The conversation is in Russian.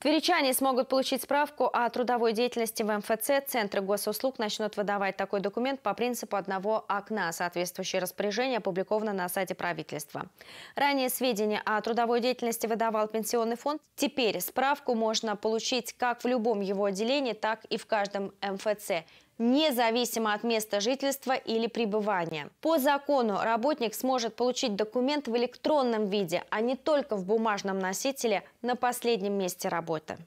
Тверичане смогут получить справку о трудовой деятельности в МФЦ. Центры госуслуг начнут выдавать такой документ по принципу одного окна. Соответствующее распоряжение опубликовано на сайте правительства. Ранее сведения о трудовой деятельности выдавал Пенсионный фонд. Теперь справку можно получить как в любом его отделении, так и в каждом МФЦ независимо от места жительства или пребывания. По закону работник сможет получить документ в электронном виде, а не только в бумажном носителе на последнем месте работы.